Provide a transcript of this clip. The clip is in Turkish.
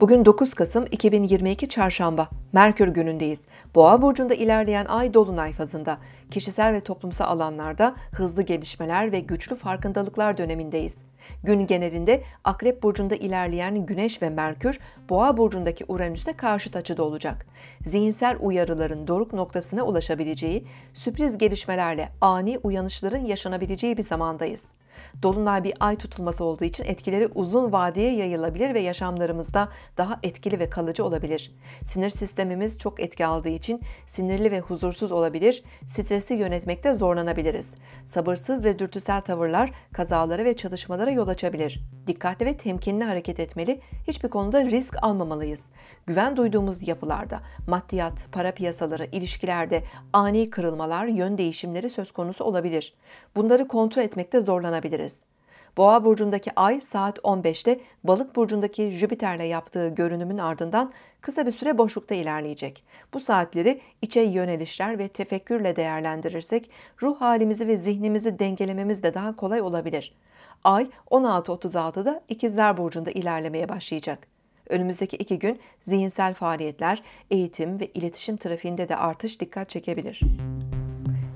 Bugün 9 Kasım 2022 Çarşamba, Merkür günündeyiz. Boğa burcunda ilerleyen ay dolunay fazında kişisel ve toplumsal alanlarda hızlı gelişmeler ve güçlü farkındalıklar dönemindeyiz. Gün genelinde Akrep burcunda ilerleyen Güneş ve Merkür, Boğa burcundaki Uranüs'te karşıt açıda olacak. Zihinsel uyarıların doruk noktasına ulaşabileceği, sürpriz gelişmelerle ani uyanışların yaşanabileceği bir zamandayız. Dolunay bir ay tutulması olduğu için etkileri uzun vadeye yayılabilir ve yaşamlarımızda daha etkili ve kalıcı olabilir. Sinir sistemimiz çok etki aldığı için sinirli ve huzursuz olabilir, stres stresi yönetmekte zorlanabiliriz. Sabırsız ve dürtüsel tavırlar kazalara ve çalışmalara yol açabilir. Dikkatli ve temkinli hareket etmeli, hiçbir konuda risk almamalıyız. Güven duyduğumuz yapılarda, maddiyat, para piyasaları, ilişkilerde ani kırılmalar, yön değişimleri söz konusu olabilir. Bunları kontrol etmekte zorlanabiliriz. Boğa burcundaki Ay saat 15'te Balık burcundaki Jüpiter'le yaptığı görünümün ardından kısa bir süre boşlukta ilerleyecek. Bu saatleri içe yönelişler ve tefekkürle değerlendirirsek ruh halimizi ve zihnimizi dengelememiz de daha kolay olabilir. Ay 16.36'da İkizler burcunda ilerlemeye başlayacak. Önümüzdeki iki gün zihinsel faaliyetler, eğitim ve iletişim trafiğinde de artış dikkat çekebilir.